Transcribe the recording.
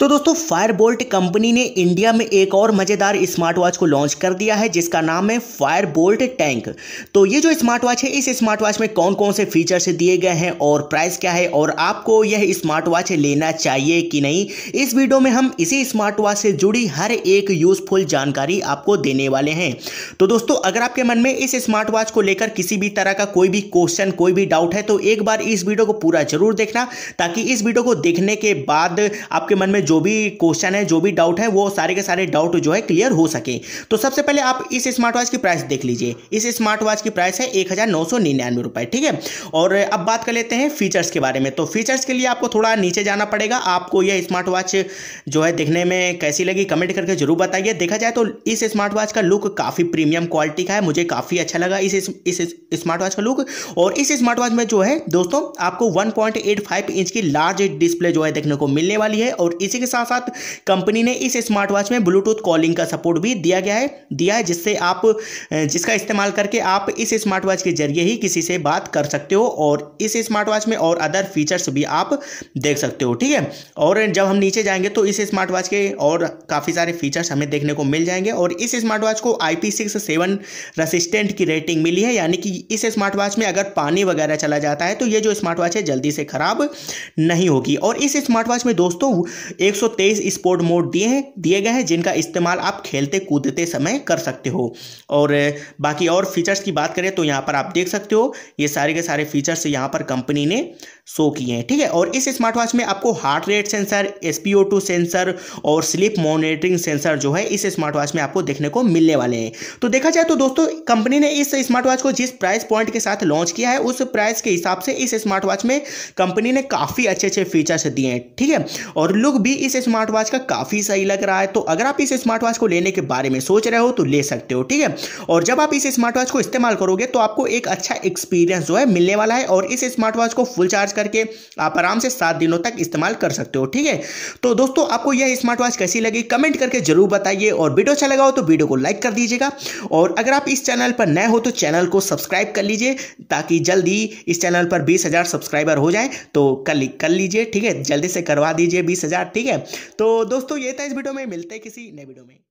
तो दोस्तों Fireboltt company ने इंडिया में एक और मज़ेदार स्मार्ट वॉच को लॉन्च कर दिया है जिसका नाम है फायरबोल्ट टैंक तो ये जो स्मार्ट वॉच है इस स्मार्ट वॉच में कौन कौन से फीचर्स दिए गए हैं और प्राइस क्या है और आपको यह स्मार्ट वॉच लेना चाहिए कि नहीं इस वीडियो में हम इसी स्मार्ट वॉच से जुड़ी हर एक यूजफुल जानकारी आपको देने वाले हैं तो दोस्तों अगर आपके मन में इस स्मार्ट वॉच को लेकर किसी भी तरह का कोई भी क्वेश्चन कोई भी डाउट है तो एक बार इस वीडियो को पूरा जरूर देखना ताकि इस वीडियो को देखने के बाद आपके मन में जो भी क्वेश्चन है जो भी डाउट है वो सारे के सारे डाउट जो है क्लियर हो सके तो सबसे पहले आप इस स्मार्ट वॉच की प्राइस देख लीजिए इस स्मार्ट वॉच की प्राइस है एक रुपए ठीक है और अब बात कर लेते हैं फीचर्स के बारे में तो फीचर्स के लिए आपको थोड़ा नीचे जाना पड़ेगा आपको यह स्मार्ट वॉच जो है देखने में कैसी लगी कमेंट करके जरूर बताइए देखा जाए तो इस स्मार्ट वॉच का लुक काफ़ी प्रीमियम क्वालिटी का है मुझे काफ़ी अच्छा लगा इस स्मार्ट वॉच का लुक और इस स्मार्ट वॉच में जो है दोस्तों आपको 1.85 इंच की लार्ज डिस्प्ले जो है देखने को मिलने वाली है और इसी इसी के साथ साथ कंपनी ने इस स्मार्ट वॉच में ब्लूटूथ कॉलिंग का सपोर्ट भी दिया गया है दिया है जिससे आप जिसका इस्तेमाल करके आप इस स्मार्ट वॉच के जरिए ही किसी से बात कर सकते हो और इस स्मार्ट वॉच में और अदर फीचर्स भी आप देख सकते हो ठीक है और जब हम नीचे जाएंगे तो इस स्मार्ट वॉच के और काफ़ी सारे फीचर्स हमें देखने को मिल जाएंगे और इस स्मार्ट वॉच को I P six seven resistant की रेटिंग मिली है यानी कि इस स्मार्ट वॉच में अगर पानी वगैरह चला जाता है तो ये जो स्मार्ट वॉच है जल्दी से ख़राब नहीं होगी और इस स्मार्ट वॉच में दोस्तों 123 स्पोर्ट मोड दिए हैं दिए गए हैं जिनका इस्तेमाल आप खेलते कूदते समय कर सकते हो और बाकी और फीचर्स की बात करें तो यहाँ पर आप देख सकते हो ये सारे के सारे फीचर्स यहाँ पर कंपनी ने शो किए हैं ठीक है और इस स्मार्ट वॉच में आपको heart rate sensor S sensor और स्लीप मॉनिटरिंग सेंसर जो है इस स्मार्ट वॉच में आपको देखने को मिलने वाले हैं तो देखा जाए तो दोस्तों कंपनी ने इस स्मार्ट वॉच को जिस प्राइस पॉइंट के साथ लॉन्च किया है उस प्राइस के हिसाब से इस स्मार्ट वॉच में कंपनी ने काफ़ी अच्छे अच्छे फीचर्स दिए हैं ठीक है और लुक भी इस स्मार्ट वॉच का काफ़ी सही लग रहा है तो अगर आप इस स्मार्ट वॉच को लेने के बारे में सोच रहे हो तो ले सकते हो ठीक है और जब आप इस स्मार्ट वॉच को इस्तेमाल करोगे तो आपको एक अच्छा एक्सपीरियंस जो है मिलने वाला है और इस स्मार्ट वॉच को फुल चार्ज करके आप आराम से सात दिनों तक इस्तेमाल कर सकते हो ठीक है तो दोस्तों आपको यह स्मार्ट वॉच कैसी लगी कमेंट करके जरूर बताइए और वीडियो अच्छा लगा हो तो वीडियो को लाइक कर दीजिएगा और अगर आप इस चैनल पर नए हो तो चैनल को सब्सक्राइब कर लीजिए ताकि जल्दी इस चैनल पर बीस हज़ार सब्सक्राइबर हो जाए तो कल कर लीजिए ठीक है जल्दी से करवा दीजिए बीस हज़ार ठीक है तो दोस्तों ये था इस वीडियो में मिलते हैं किसी नए वीडियो में